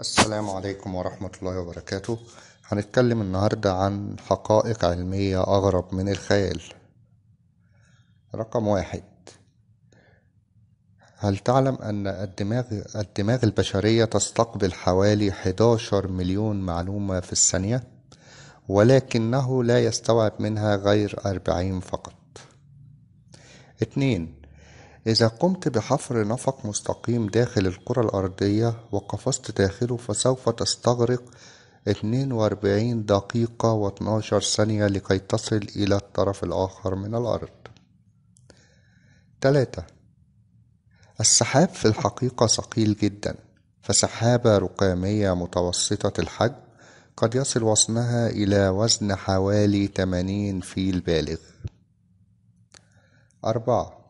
السلام عليكم ورحمة الله وبركاته هنتكلم النهاردة عن حقائق علمية أغرب من الخيال رقم واحد هل تعلم أن الدماغ, الدماغ البشرية تستقبل حوالي 11 مليون معلومة في الثانية ولكنه لا يستوعب منها غير 40 فقط اتنين إذا قمت بحفر نفق مستقيم داخل الكرة الأرضية وقفزت داخله فسوف تستغرق 42 دقيقة و12 ثانية لكي تصل إلى الطرف الآخر من الأرض 3 السحاب في الحقيقة ثقيل جدا فسحابة رقامية متوسطة الحجم قد يصل وزنها إلى وزن حوالي 80 فيل بالغ أربعة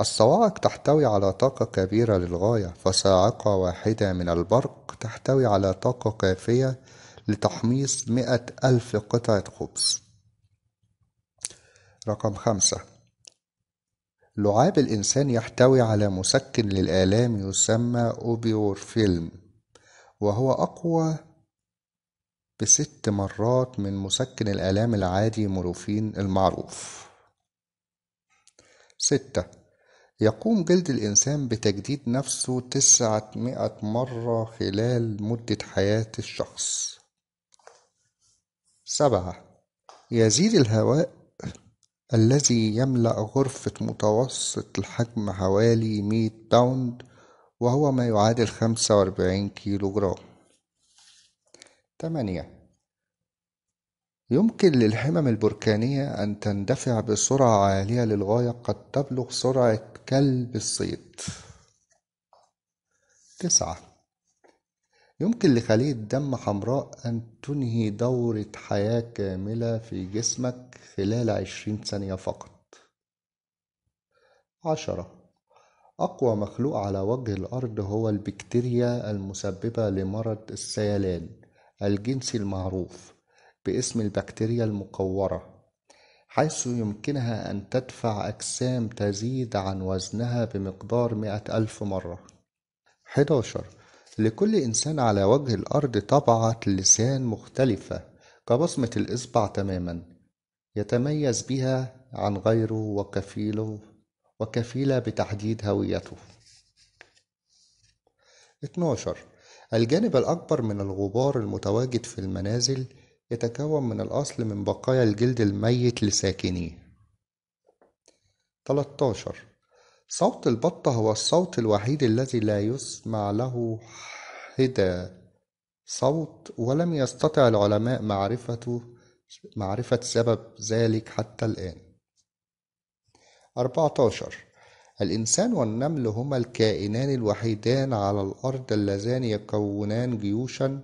الصواعق تحتوي على طاقة كبيرة للغاية فصاعقة واحدة من البرق تحتوي على طاقة كافية لتحميص مئة ألف قطعة خبز رقم خمسة لعاب الإنسان يحتوي على مسكن للآلام يسمى أوبيورفيلم وهو أقوى بست مرات من مسكن الآلام العادي مورفين المعروف ستة يقوم جلد الإنسان بتجديد نفسه تسعة مئة مرة خلال مدة حياة الشخص سبعة يزيد الهواء الذي يملأ غرفة متوسط الحجم حوالي مية باوند وهو ما يعادل خمسة وأربعين كيلو جرام تمانية يمكن للحمم البركانية أن تندفع بسرعة عالية للغاية قد تبلغ سرعة كلب الصيد تسعة يمكن لخلية دم حمراء أن تنهي دورة حياة كاملة في جسمك خلال عشرين ثانية فقط عشرة أقوى مخلوق على وجه الأرض هو البكتيريا المسببة لمرض السيلان الجنسي المعروف باسم البكتيريا المقورة حيث يمكنها أن تدفع أجسام تزيد عن وزنها بمقدار مئة ألف مرة 11 لكل إنسان على وجه الأرض طبعة لسان مختلفة كبصمة الإصبع تماما يتميز بها عن غيره وكفيله وكفيلة بتحديد هويته 12 الجانب الأكبر من الغبار المتواجد في المنازل يتكون من الأصل من بقايا الجلد الميت لساكنيه 13 صوت البطة هو الصوت الوحيد الذي لا يسمع له حدا صوت ولم يستطع العلماء معرفته معرفة سبب ذلك حتى الآن 14 الإنسان والنمل هما الكائنان الوحيدان على الأرض اللذان يكونان جيوشا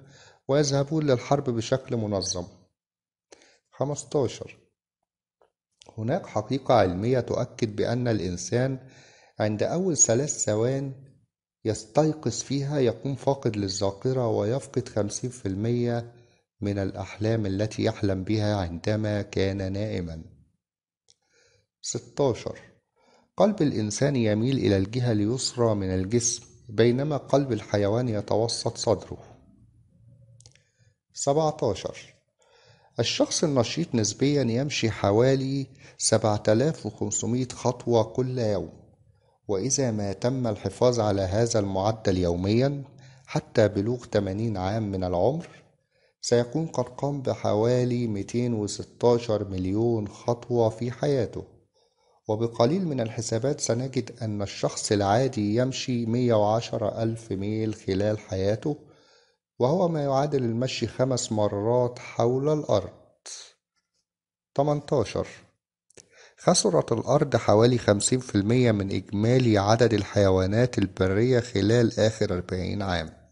ويذهبون للحرب بشكل منظم. 15 هناك حقيقة علمية تؤكد بأن الإنسان عند أول ثلاث ثوان يستيقظ فيها يكون فاقد للذاكرة ويفقد خمسين في المية من الأحلام التي يحلم بها عندما كان نائما 16 قلب الإنسان يميل إلى الجهة اليسرى من الجسم بينما قلب الحيوان يتوسط صدره 17 الشخص النشيط نسبيا يمشي حوالي 7500 خطوة كل يوم وإذا ما تم الحفاظ على هذا المعدل يوميا حتى بلوغ 80 عام من العمر سيكون قد قام بحوالي 216 مليون خطوة في حياته وبقليل من الحسابات سنجد أن الشخص العادي يمشي 110 ألف ميل خلال حياته وهو ما يعادل المشي خمس مرات حول الأرض 18 خسرت الأرض حوالي 50% من إجمالي عدد الحيوانات البرية خلال آخر 40 عام